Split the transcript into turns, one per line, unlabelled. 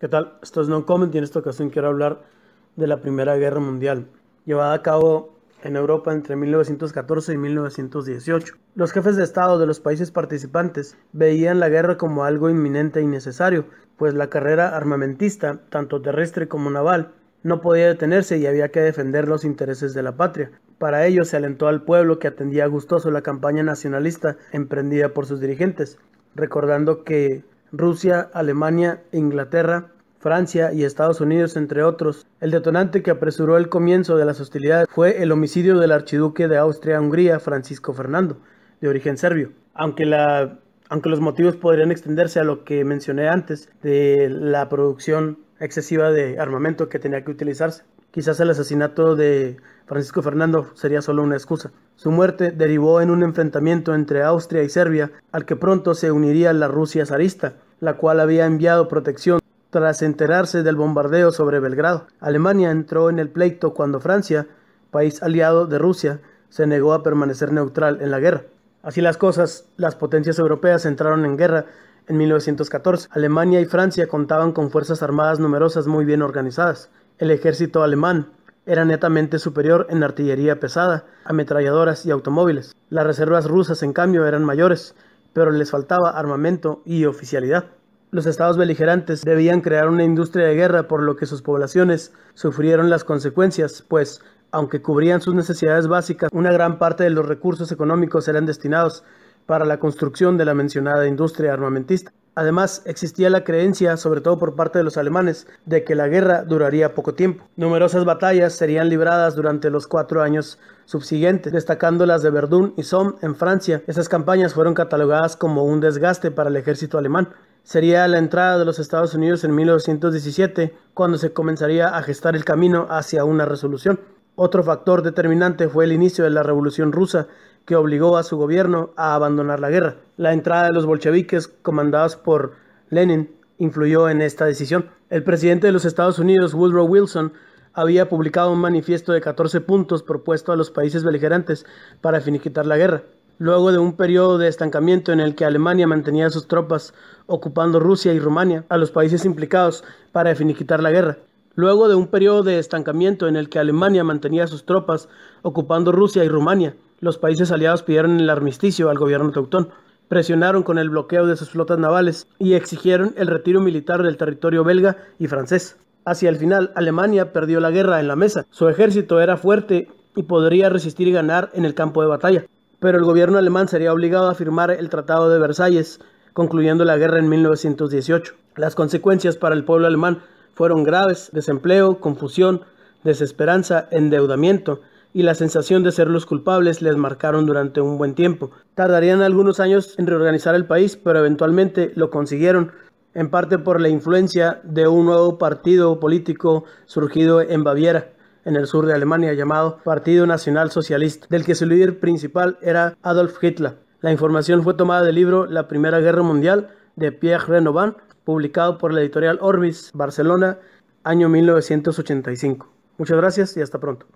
¿Qué tal? Esto es No Comment y en esta ocasión quiero hablar de la Primera Guerra Mundial, llevada a cabo en Europa entre 1914 y 1918. Los jefes de Estado de los países participantes veían la guerra como algo inminente y necesario, pues la carrera armamentista, tanto terrestre como naval, no podía detenerse y había que defender los intereses de la patria. Para ello se alentó al pueblo que atendía gustoso la campaña nacionalista emprendida por sus dirigentes, recordando que Rusia, Alemania, Inglaterra, Francia y Estados Unidos, entre otros. El detonante que apresuró el comienzo de las hostilidades fue el homicidio del archiduque de Austria-Hungría, Francisco Fernando, de origen serbio. Aunque, la, aunque los motivos podrían extenderse a lo que mencioné antes de la producción excesiva de armamento que tenía que utilizarse. Quizás el asesinato de Francisco Fernando sería solo una excusa. Su muerte derivó en un enfrentamiento entre Austria y Serbia, al que pronto se uniría la Rusia zarista, la cual había enviado protección tras enterarse del bombardeo sobre Belgrado. Alemania entró en el pleito cuando Francia, país aliado de Rusia, se negó a permanecer neutral en la guerra. Así las cosas, las potencias europeas entraron en guerra en 1914. Alemania y Francia contaban con fuerzas armadas numerosas muy bien organizadas. El ejército alemán era netamente superior en artillería pesada, ametralladoras y automóviles. Las reservas rusas, en cambio, eran mayores, pero les faltaba armamento y oficialidad. Los estados beligerantes debían crear una industria de guerra por lo que sus poblaciones sufrieron las consecuencias, pues, aunque cubrían sus necesidades básicas, una gran parte de los recursos económicos eran destinados para la construcción de la mencionada industria armamentista. Además, existía la creencia, sobre todo por parte de los alemanes, de que la guerra duraría poco tiempo. Numerosas batallas serían libradas durante los cuatro años subsiguientes, destacando las de Verdun y Somme en Francia. Esas campañas fueron catalogadas como un desgaste para el ejército alemán. Sería la entrada de los Estados Unidos en 1917 cuando se comenzaría a gestar el camino hacia una resolución. Otro factor determinante fue el inicio de la Revolución Rusa, que obligó a su gobierno a abandonar la guerra. La entrada de los bolcheviques, comandados por Lenin, influyó en esta decisión. El presidente de los Estados Unidos, Woodrow Wilson, había publicado un manifiesto de 14 puntos propuesto a los países beligerantes para finiquitar la guerra. Luego de un periodo de estancamiento en el que Alemania mantenía sus tropas ocupando Rusia y Rumania a los países implicados para finiquitar la guerra, luego de un periodo de estancamiento en el que Alemania mantenía sus tropas ocupando Rusia y Rumania. Los países aliados pidieron el armisticio al gobierno teutón, presionaron con el bloqueo de sus flotas navales y exigieron el retiro militar del territorio belga y francés. Hacia el final, Alemania perdió la guerra en la mesa. Su ejército era fuerte y podría resistir y ganar en el campo de batalla, pero el gobierno alemán sería obligado a firmar el Tratado de Versalles, concluyendo la guerra en 1918. Las consecuencias para el pueblo alemán fueron graves, desempleo, confusión, desesperanza, endeudamiento y la sensación de ser los culpables les marcaron durante un buen tiempo. Tardarían algunos años en reorganizar el país, pero eventualmente lo consiguieron, en parte por la influencia de un nuevo partido político surgido en Baviera, en el sur de Alemania, llamado Partido Nacional Socialista, del que su líder principal era Adolf Hitler. La información fue tomada del libro La Primera Guerra Mundial de Pierre Renovan, publicado por la editorial Orbis, Barcelona, año 1985. Muchas gracias y hasta pronto.